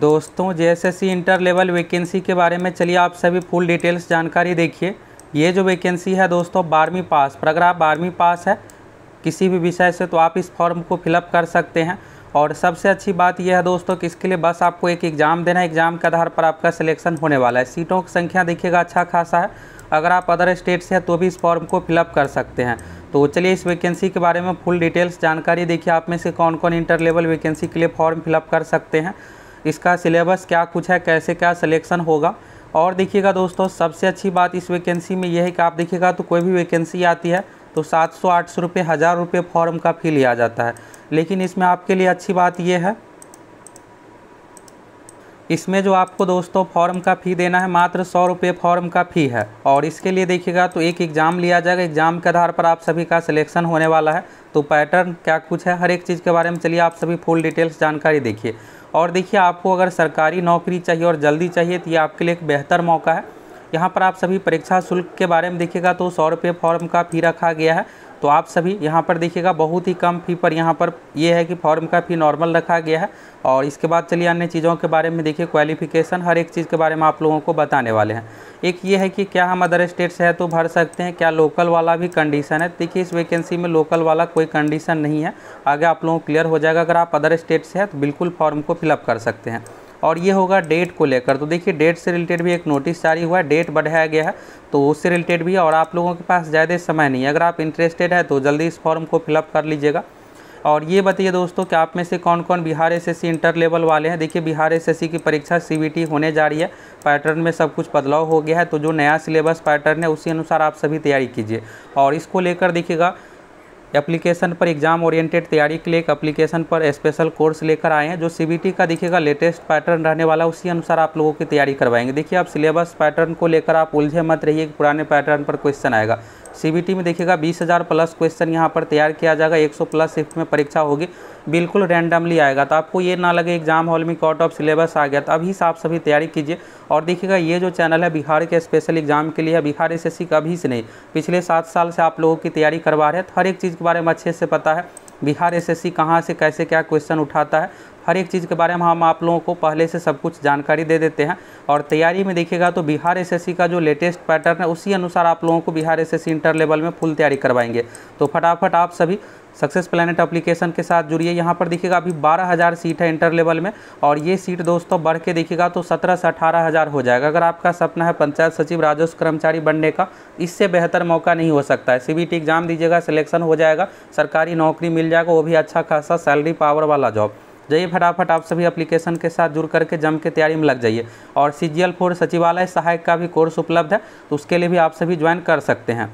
दोस्तों JSSC inter level vacancy के बारे में चलिए आप सभी फुल डिटेल्स जानकारी देखिए ये जो वैकेंसी है दोस्तों बारहवीं पास पर अगर आप बारहवीं पास है किसी भी विषय से तो आप इस फॉर्म को फिलअप कर सकते हैं और सबसे अच्छी बात यह है दोस्तों कि इसके लिए बस आपको एक एग्ज़ाम देना है एग्ज़ाम के आधार पर आपका सिलेक्शन होने वाला है सीटों की संख्या देखिएगा अच्छा खासा है अगर आप अदर स्टेट से हैं तो भी इस फॉर्म को फिलअप कर सकते हैं तो चलिए इस वैकेंसी के बारे में फुल डिटेल्स जानकारी देखिए आप में से कौन कौन इंटर लेवल वैकेंसी के लिए फॉर्म फिलअप कर सकते हैं इसका सिलेबस क्या कुछ है कैसे क्या सिलेक्शन होगा और देखिएगा दोस्तों सबसे अच्छी बात इस वैकेंसी में यह है कि आप देखिएगा तो कोई भी वैकेंसी आती है तो सात सौ आठ सौ रुपये हज़ार रुपये फॉर्म का फ़ी लिया जाता है लेकिन इसमें आपके लिए अच्छी बात यह है इसमें जो आपको दोस्तों फॉर्म का फ़ी देना है मात्र सौ रुपये फॉर्म का फ़ी है और इसके लिए देखिएगा तो एक एग्ज़ाम लिया जाएगा एग्ज़ाम के आधार पर आप सभी का सिलेक्शन होने वाला है तो पैटर्न क्या कुछ है हर एक चीज़ के बारे में चलिए आप सभी फुल डिटेल्स जानकारी देखिए और देखिए आपको अगर सरकारी नौकरी चाहिए और जल्दी चाहिए तो ये आपके लिए एक बेहतर मौका है यहाँ पर आप सभी परीक्षा शुल्क के बारे में देखिएगा तो सौ रुपये फॉर्म का फ़ी रखा गया है तो आप सभी यहाँ पर देखिएगा बहुत ही कम फ़ी पर यहाँ पर ये यह है कि फॉर्म का फ़ी नॉर्मल रखा गया है और इसके बाद चलिए अन्य चीज़ों के बारे में देखिए क्वालिफिकेशन हर एक चीज़ के बारे में आप लोगों को बताने वाले हैं एक ये है कि क्या हम अदर स्टेट से है तो भर सकते हैं क्या लोकल वाला भी कंडीशन है देखिए इस वैकेंसी में लोकल वाला कोई कंडीशन नहीं है आगे आप लोगों को क्लियर हो जाएगा अगर आप अदर स्टेट से है तो बिल्कुल फॉर्म को फिलअप कर सकते हैं और ये होगा डेट को लेकर तो देखिए डेट से रिलेटेड भी एक नोटिस जारी हुआ है डेट बढ़ाया गया है तो उससे रिलेटेड भी और आप लोगों के पास ज़्यादा समय नहीं है अगर आप इंटरेस्टेड है तो जल्दी इस फॉर्म को फिलअप कर लीजिएगा और ये बताइए दोस्तों कि आप में से कौन कौन बिहार एसएससी इंटर लेवल वाले हैं देखिए बिहार एसएससी की परीक्षा सीबीटी होने जा रही है पैटर्न में सब कुछ बदलाव हो गया है तो जो नया सिलेबस पैटर्न है उसी अनुसार आप सभी तैयारी कीजिए और इसको लेकर देखिएगा एप्लीकेशन पर एग्जाम ओरिएंटेड तैयारी के लिए एक एप्लीकेशन पर स्पेशल कोर्स लेकर आए हैं जो सी का देखिएगा लेटेस्ट पैटर्न रहने वाला उसी अनुसार आप लोगों की तैयारी करवाएंगे देखिए आप सिलेबस पैटर्न को लेकर आप उलझे मत रहिए पुराने पैटर्न पर क्वेश्चन आएगा सीबीटी में देखिएगा 20000 प्लस क्वेश्चन यहाँ पर तैयार किया जाएगा 100 प्लस शिफ्ट में परीक्षा होगी बिल्कुल रैंडमली आएगा तो आपको ये ना लगे एग्जाम हॉल में कॉट ऑफ सिलेबस आ गया तो अभी से आप सभी तैयारी कीजिए और देखिएगा ये जो चैनल है बिहार के स्पेशल एग्जाम के लिए बिहार एस एस अभी से नहीं पिछले सात साल से आप लोगों की तैयारी करवा रहे हैं तो हर एक चीज़ के बारे में अच्छे से पता है बिहार एस एस कहाँ से कैसे क्या क्वेश्चन उठाता है हर एक चीज़ के बारे में हम आप लोगों को पहले से सब कुछ जानकारी दे देते हैं और तैयारी में देखिएगा तो बिहार एसएससी का जो लेटेस्ट पैटर्न है उसी अनुसार आप लोगों को बिहार एसएससी इंटर लेवल में फुल तैयारी करवाएंगे तो फटाफट आप सभी सक्सेस प्लानट अप्लीकेशन के साथ जुड़िए यहाँ पर देखिएगा अभी हज़ार सीट है इंटर लेवल में और ये सीट दोस्तों बढ़ के देखिएगा तो सत्रह से अठारह हज़ार हो जाएगा अगर आपका सपना है पंचायत सचिव राजस्व कर्मचारी बनने का इससे बेहतर मौका नहीं हो सकता है सी एग्ज़ाम दीजिएगा सिलेक्शन हो जाएगा सरकारी नौकरी मिल जाएगा वो भी अच्छा खासा सैलरी पावर वाला जॉब जाइए फटाफट आप सभी एप्लीकेशन के साथ जुड़ करके जम के तैयारी में लग जाइए और सी जी एल फोर सचिवालय सहायक का भी कोर्स उपलब्ध है तो उसके लिए भी आप सभी ज्वाइन कर सकते हैं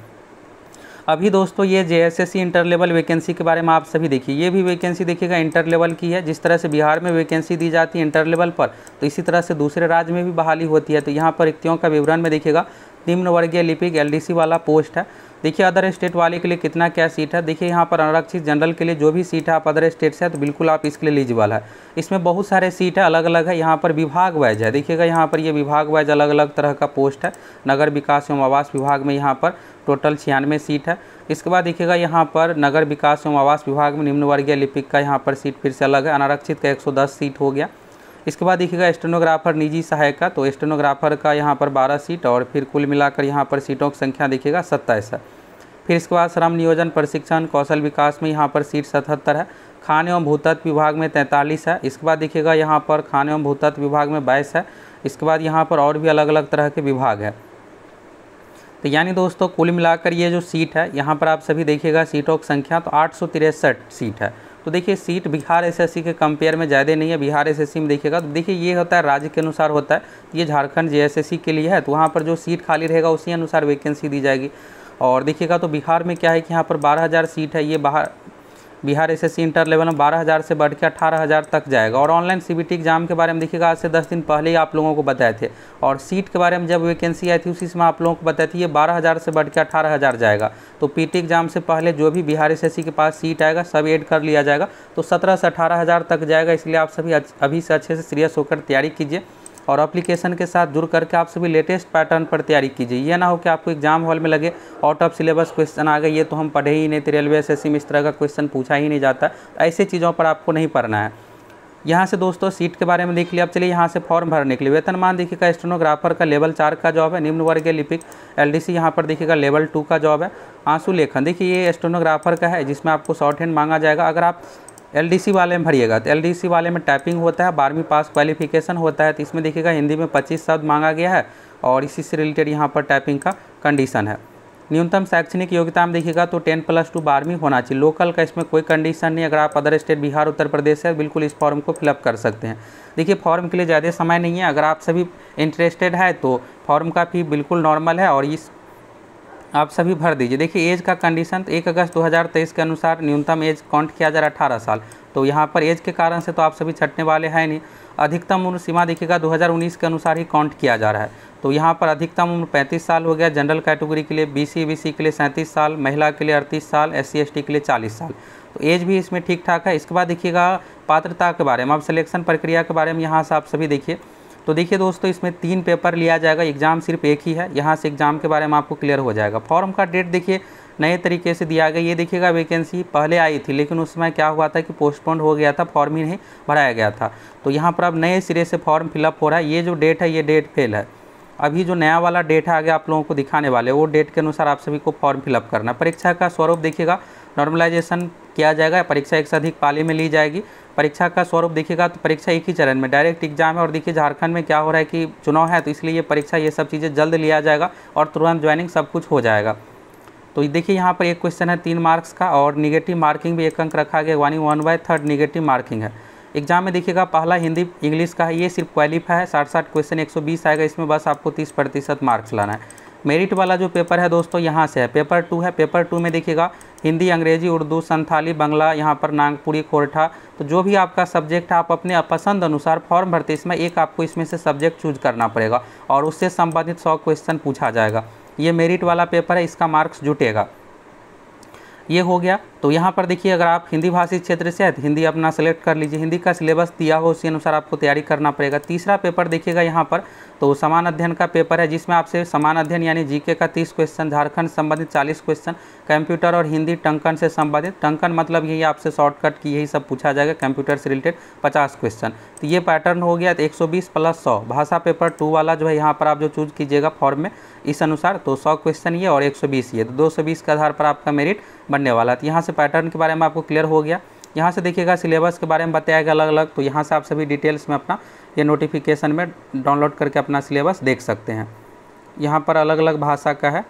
अभी दोस्तों ये J S S C inter level vacancy के बारे में आप सभी देखिए ये भी वैकेंसी देखिएगा इंटर लेवल की है जिस तरह से बिहार में वैकेंसी दी जाती है इंटर लेवल पर तो इसी तरह से दूसरे राज्य में भी बहाली होती है तो यहाँ पर रिक्तियों का विवरण में देखिएगा निम्न वर्गीय लिपिक सी वाला पोस्ट है देखिए अदर स्टेट वाले के लिए कितना क्या सीट है देखिए यहाँ पर अनारक्षित जनरल के लिए जो भी सीट है आप अदर स्टेट से है तो बिल्कुल आप इसके लिए एलिजिबल है इसमें बहुत सारे सीट है अलग अलग है यहाँ पर विभाग वाइज है देखिएगा यहाँ पर ये विभाग वाइज अलग अलग तरह का पोस्ट है नगर विकास एवं आवास विभाग में यहाँ पर टोटल छियानवे सीट है इसके बाद देखिएगा यहाँ पर नगर विकास एवं आवास विभाग में निम्न वर्गीय लिपिक का यहाँ पर सीट फिर से अलग है अनारक्षित का एक सीट हो गया इसके बाद देखिएगा स्टेनोग्राफर निजी सहायक का तो स्टेनोग्राफर का यहाँ पर बारह सीट और फिर कुल मिलाकर यहाँ पर सीटों की संख्या देखिएगा सत्ताईस है फिर इसके बाद श्रम नियोजन प्रशिक्षण कौशल विकास में यहाँ पर सीट सतहत्तर है खान एवं भूतत्व विभाग में तैंतालीस है इसके बाद देखिएगा यहाँ पर खान एवं भूतत्व विभाग में बाईस है इसके बाद यहाँ पर और भी अलग अलग तरह के विभाग है तो यानी दोस्तों कुल मिलाकर ये जो सीट है यहाँ पर आप सभी देखिएगा सीटों की संख्या तो आठ सीट है तो देखिए सीट बिहार एसएससी के कंपेयर में ज़्यादा नहीं है बिहार एसएससी में देखिएगा तो देखिए ये होता है राज्य के अनुसार होता है ये झारखंड जेएसएससी के लिए है तो वहाँ पर जो सीट खाली रहेगा उसी अनुसार वैकेंसी दी जाएगी और देखिएगा तो बिहार में क्या है कि यहाँ पर 12000 सीट है ये बाहर बिहार एस इंटर लेवल में बारह हज़ार से बढ़ के अठारह हज़ार तक जाएगा और ऑनलाइन सी एग्ज़ाम के बारे में देखिएगा आज से दस दिन पहले ही आप लोगों को बताए थे और सीट के बारे में जब वैकेंसी आई थी उसी समय आप लोगों को बताई थी ये बारह हज़ार से बढ़ के अठारह हज़ार जाएगा तो पी एग्ज़ाम से पहले जो भी बिहार एस के पास सीट आएगा सब एड कर लिया जाएगा तो सत्रह से अठारह तक जाएगा इसलिए आप सभी अभी से अच्छे से सीरियस होकर तैयारी कीजिए और अप्लीकेशन के साथ जुड़ करके आप सभी लेटेस्ट पैटर्न पर तैयारी कीजिए ये ना हो कि आपको एग्जाम हॉल में लगे आउट ऑफ सिलेबस क्वेश्चन आ गए ये तो हम पढ़े ही नहीं थे रेलवे एस में इस तरह का क्वेश्चन पूछा ही नहीं जाता ऐसे चीज़ों पर आपको नहीं पढ़ना है यहाँ से दोस्तों सीट के बारे में देख लिया अब चलिए यहाँ से फॉर्म भरने के लिए वेतनमान देखिएगा स्टेनोग्राफर का लेवल चार का जॉब है निम्न वर्ग लिपिक एल डी यहाँ पर देखिएगा लेवल टू का जॉब है आंसू लेखन देखिए ये स्टेनोग्राफर का है जिसमें आपको शॉर्ट हैंड मांगा जाएगा अगर आप एलडीसी वाले में भरिएगा तो एलडीसी वाले में टाइपिंग होता है बारहवीं पास क्वालिफिकेशन होता है तो इसमें देखिएगा हिंदी में पच्चीस शब्द मांगा गया है और इसी से रिलेटेड यहाँ पर टाइपिंग का कंडीशन है न्यूनतम शैक्षणिक योग्यता में देखिएगा तो टेन प्लस टू बारहवीं होना चाहिए लोकल का इसमें कोई कंडीशन नहीं अगर आप अदर स्टेट बिहार उत्तर प्रदेश है बिल्कुल इस फॉर्म को फिलअप कर सकते हैं देखिए फॉर्म के लिए ज़्यादा समय नहीं है अगर आप सभी इंटरेस्टेड है तो फॉर्म का फी बिल्कुल नॉर्मल है और इस आप सभी भर दीजिए देखिए एज का कंडीशन तो एक अगस्त 2023 के अनुसार न्यूनतम एज काउंट किया जा रहा है अठारह साल तो यहाँ पर एज के कारण से तो आप सभी छटने वाले हैं नहीं अधिकतम उम्र सीमा देखिएगा 2019 के अनुसार ही काउंट किया जा रहा है तो यहाँ पर अधिकतम उम्र 35 साल हो गया जनरल कैटेगरी के लिए बी सी के लिए सैंतीस साल महिला के लिए अड़तीस साल एस सी के लिए चालीस साल तो एज भी इसमें ठीक ठाक है इसके बाद देखिएगा पात्रता के बारे में आप सिलेक्शन प्रक्रिया के बारे में यहाँ से आप सभी देखिए तो देखिए दोस्तों इसमें तीन पेपर लिया जाएगा एग्ज़ाम सिर्फ एक ही है यहाँ से एग्ज़ाम के बारे में आपको क्लियर हो जाएगा फॉर्म का डेट देखिए नए तरीके से दिया गया ये देखिएगा वैकेंसी पहले आई थी लेकिन उस समय क्या हुआ था कि पोस्टपोन हो गया था फॉर्म ही नहीं भराया गया था तो यहाँ पर अब नए सिरे से फॉर्म फिलअप हो रहा है ये जो डेट है ये डेट फेल है अभी जो नया वाला डेट है आगे आप लोगों को दिखाने वाले वो डेट के अनुसार आप सभी को फॉर्म फिलअप करना परीक्षा का स्वरूप देखिएगा नॉर्मलाइजेशन किया जाएगा परीक्षा एक से अधिक पाली में ली जाएगी परीक्षा का स्वरूप देखिएगा तो परीक्षा एक ही चरण में डायरेक्ट एग्जाम है और देखिए झारखंड में क्या हो रहा है कि चुनाव है तो इसलिए ये परीक्षा ये सब चीज़ें जल्द लिया जाएगा और तुरंत ज्वाइनिंग सब कुछ हो जाएगा तो देखिए यहाँ पर एक क्वेश्चन है तीन मार्क्स का और निगेटिव मार्किंग भी एक अंक रखा गया one one by third negative marking है एग्जाम में देखिएगा पहला हिंदी इंग्लिश का है ये सिर्फ क्वालिफाई है साठ साठ क्वेश्चन एक आएगा इसमें बस आपको तीस प्रतिशत मार्क्स लाना है मेरिट वाला जो पेपर है दोस्तों यहाँ से है पेपर टू है पेपर टू में देखिएगा हिंदी अंग्रेजी उर्दू संथाली बंगला यहाँ पर नागपुरी खोरठा तो जो भी आपका सब्जेक्ट है आप अपने पसंद अनुसार फॉर्म भरते इसमें एक आपको इसमें से सब्जेक्ट चूज करना पड़ेगा और उससे संबंधित सौ क्वेश्चन पूछा जाएगा ये मेरिट वाला पेपर है इसका मार्क्स जुटेगा ये हो गया तो यहाँ पर देखिए अगर आप हिंदी भाषी क्षेत्र से हैं तो हिंदी अपना सेलेक्ट कर लीजिए हिंदी का सिलेबस दिया हो उसी अनुसार आपको तैयारी करना पड़ेगा तीसरा पेपर देखिएगा यहाँ पर तो समान अध्ययन का पेपर है जिसमें आपसे समान अध्ययन यानी जीके का 30 क्वेश्चन झारखंड संबंधित 40 क्वेश्चन कंप्यूटर और हिंदी टंकन से संबंधित टंकन मतलब यही आपसे शॉर्टकट की यही सब पूछा जाएगा कंप्यूटर से रिलेटेड 50 क्वेश्चन तो ये पैटर्न हो गया तो 120 प्लस 100 भाषा पेपर टू वाला जो है यहाँ पर आप जो चूज कीजिएगा फॉर्म में इस अनुसार तो सौ क्वेश्चन ये और एक ये तो दो के आधार पर आपका मेरिट बनने वाला तो यहाँ से पैटर्न के बारे में आपको क्लियर हो गया यहाँ से देखिएगा सिलेबस के बारे में बताया गया अलग अलग तो यहाँ से आप सभी डिटेल्स में अपना ये नोटिफिकेशन में डाउनलोड करके अपना सिलेबस देख सकते हैं यहाँ पर अलग अलग भाषा का है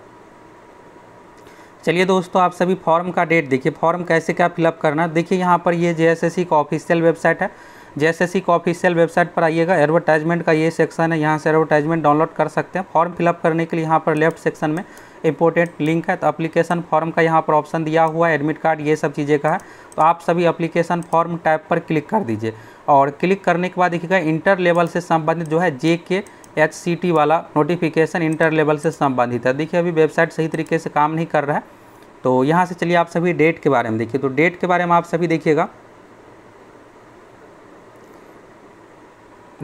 चलिए दोस्तों आप सभी फॉर्म का डेट देखिए फॉर्म कैसे क्या फिलअप करना देखिए यहाँ पर ये जे का ऑफिशियल वेबसाइट है जैसे का ऑफिशियल वेबसाइट पर आइएगा एडवर्टाइजमेंट का ये सेक्शन है यहाँ से एडवर्टाइजमेंट डाउनलोड कर सकते हैं फॉर्म फिलअप करने के लिए यहाँ पर लेफ्ट सेक्शन में इंपॉर्टेंट लिंक है तो अप्लीकेशन फॉर्म का यहाँ पर ऑप्शन दिया हुआ है एडमिट कार्ड ये सब चीज़ें का है तो आप सभी अप्लीकेशन फॉर्म टाइप पर क्लिक कर दीजिए और क्लिक करने के बाद देखिएगा इंटर लेवल से संबंधित जो है J K H C T वाला नोटिफिकेशन इंटर लेवल से संबंधित है देखिए अभी वेबसाइट सही तरीके से काम नहीं कर रहा है तो यहाँ से चलिए आप सभी डेट के बारे में देखिए तो डेट के बारे में आप सभी देखिएगा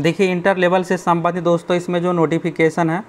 देखिए इंटर लेवल से संबंधित दोस्तों इसमें जो नोटिफिकेशन है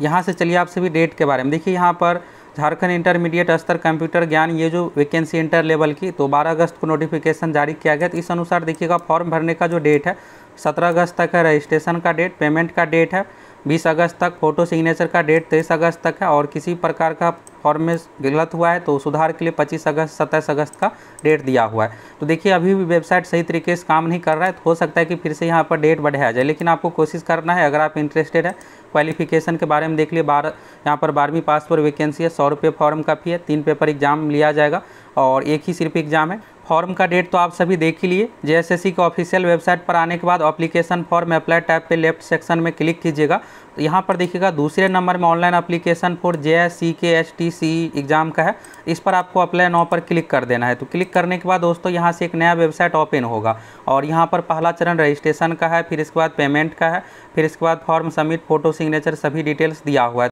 यहाँ से चलिए आप सभी डेट के बारे में देखिए यहाँ पर झारखंड इंटरमीडिएट स्तर कंप्यूटर ज्ञान ये जो वैकेंसी इंटर लेवल की तो 12 अगस्त को नोटिफिकेशन जारी किया गया तो इस अनुसार देखिएगा फॉर्म भरने का जो डेट है 17 अगस्त तक है रजिस्ट्रेशन का डेट पेमेंट का डेट है बीस अगस्त तक फ़ोटो सिग्नेचर का डेट तेईस अगस्त तक है और किसी प्रकार का फॉर्म में गलत हुआ है तो सुधार के लिए पच्चीस अगस्त सत्ताईस अगस्त का डेट दिया हुआ है तो देखिए अभी भी वेबसाइट सही तरीके से काम नहीं कर रहा है तो हो सकता है कि फिर से यहाँ पर डेट बढ़ाया जाए लेकिन आपको कोशिश करना है अगर आप इंटरेस्टेड है क्वालिफिकेशन के बारे में देख लिए बारह यहाँ पर बारहवीं पास पर वैकेंसी है सौ रुपये फॉर्म का फी है तीन पेपर एग्जाम लिया जाएगा और एक ही सिर्फ एग्जाम है फॉर्म का डेट तो आप सभी देख ही लिए जेएसएससी के ऑफिशियल वेबसाइट पर आने के बाद अप्लीकेशन फॉर्म अप्लाई टैब पे लेफ्ट सेक्शन में क्लिक कीजिएगा तो यहाँ पर देखिएगा दूसरे नंबर में online application for J S C K H T C exam का है इस पर आपको अप्लाई नाव पर क्लिक कर देना है तो क्लिक करने के बाद दोस्तों यहाँ से एक नया वेबसाइट ओपन होगा और यहाँ पर पहला चरण रजिस्ट्रेशन का है फिर इसके बाद पेमेंट का है फिर इसके बाद फॉर्म सबमिट फोटो सिग्नेचर सभी डिटेल्स दिया हुआ है